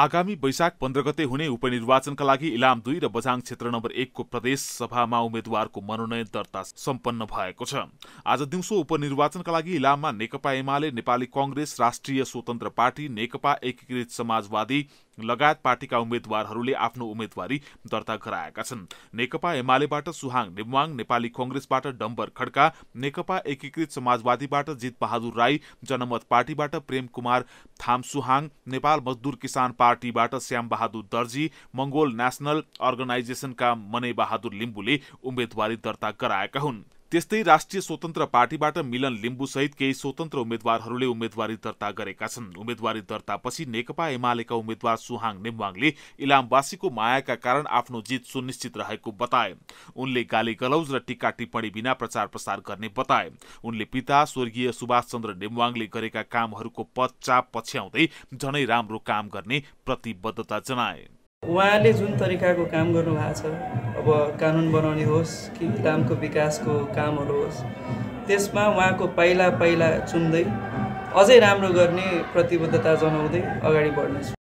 आगामी वैशाख पन्ध्र गते हुने उपनिर्वाचनका लागि इलाम दुई र बझाङ क्षेत्र नम्बर एकको प्रदेश सभामा उम्मेद्वारको मनोनयन दर्ता सम्पन्न भएको छ आज दिउँसो उपनिर्वाचनका लागि इलाममा नेकपा एमाले नेपाली कंग्रेस राष्ट्रिय स्वतन्त्र पार्टी नेकपा एकीकृत समाजवादी लगायत पार्टीका उम्मेद्वारहरूले आफ्नो उम्मेद्वारी दर्ता गराएका छन् नेकपा एमालेबाट सुहाङ नेमवाङ नेपाली कंग्रेसबाट डम्बर खड्का नेकपा एकीकृत समाजवादीबाट जित बहादुर राई जनमत पार्टीबाट प्रेम कुमार थामसुहाङ नेपाल मजदुर किसान पार्टीबाट बहादुर दर्जी नेशनल अर्गनाइजेशन का मनै बहादुर लिम्बुले उम्मेदवारी दर्ता गराएका हुन् त्यस्तै राष्ट्रिय स्वतन्त्र पार्टीबाट मिलन लिम्बूसहित केही स्वतन्त्र उम्मेद्वारहरूले उम्मेद्वारी दर्ता गरेका छन् उम्मेद्वारी दर्तापछि नेकपा एमालेका उम्मेद्वार सुहाङ नेम्वाङले इलामवासीको मायाका कारण आफ्नो जित सुनिश्चित रहेको बताए उनले गाली गलौज र टिक्का टिप्पणी बिना प्रचार प्रसार गर्ने बताए उनले पिता स्वर्गीय सुभाष चन्द्र नेम्वाङले गरेका कामहरूको पदचाप पछ्याउँदै झनै राम्रो काम गर्ने प्रतिबद्धता जनाए उहाँले जुन तरिकाको काम गर्नु भएको छ अब कानुन बनाउने होस् कि इलामको विकासको कामहरू होस् त्यसमा उहाँको पाइला पाइला चुन्दै अझै राम्रो गर्ने प्रतिबद्धता जनाउँदै अगाडि बढ्नेछु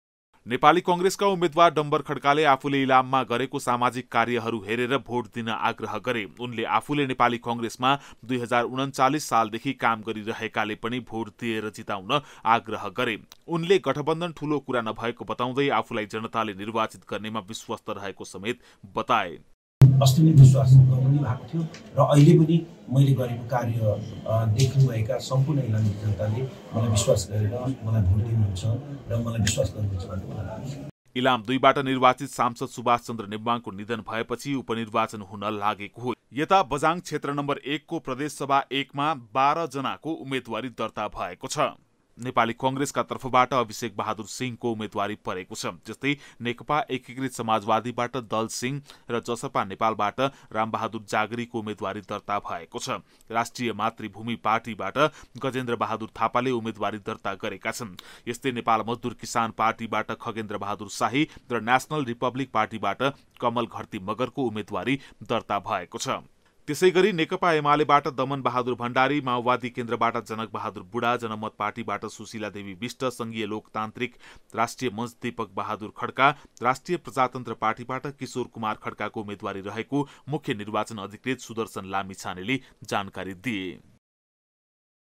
नेपाली कंग्रेसका उम्मेद्वार डम्बर खड्काले आफूले इलाममा गरेको सामाजिक कार्यहरू हेरेर भोट दिन आग्रह गरे उनले आफूले नेपाली कंग्रेसमा दुई हजार उन्चालिस सालदेखि काम गरिरहेकाले पनि भोट दिएर जिताउन आग्रह गरे उनले गठबन्धन ठूलो कुरा नभएको बताउँदै आफूलाई जनताले निर्वाचित गर्नेमा विश्वस्त रहेको समेत बताए अस्ति पनि विश्वास पनि भएको थियो र अहिले पनि मैले गरेको कार्य देख्नुभएका सम्पूर्ण इलामी जनताले मलाई विश्वास गरेर मलाई भोट दिनुहुन्छ र मलाई विश्वास गर्नुहुन्छ भन्ने मलाई लाग्छ इलाम दुईबाट निर्वाचित सांसद सुभाष चन्द्र नेवाङको निधन भएपछि उपनिर्वाचन हुन लागेको हो यता बजाङ क्षेत्र नम्बर एकको प्रदेशसभा एकमा बाह्रजनाको उम्मेद्वारी दर्ता भएको छ नेपाली कंग्रेसका तर्फबाट अभिषेक बहादुर सिंहको उम्मेद्वारी परेको छ जस्तै नेकपा एकीकृत समाजवादीबाट दल सिंह र जसपा नेपालबाट रामबहादुर जागरीको उम्मेद्वारी दर्ता भएको छ राष्ट्रिय मातृभूमि पार्टीबाट गजेन्द्र बहादुर थापाले उम्मेद्वारी दर्ता गरेका छन् यस्तै नेपाल मजदुर किसान पार्टीबाट खगेन्द्र बहादुर शाही र नेसनल रिपब्लिक पार्टीबाट कमल घरती मगरको उम्मेद्वारी दर्ता भएको छ त्यसै गरी नेकपा एमालेबाट दमन बहादुर भण्डारी माओवादी केन्द्रबाट जनक बहादुर बुढा जनमत पार्टीबाट सुशीला देवी विष्ट संघीय लोकतान्त्रिक राष्ट्रिय मञ्च दीपक बहादुर खड्का राष्ट्रिय प्रजातन्त्र पार्टीबाट किशोर कुमार खड्काको उम्मेद्वारी रहेको मुख्य निर्वाचन अधिकृत सुदर्शन लामिछानेले जानकारी दिए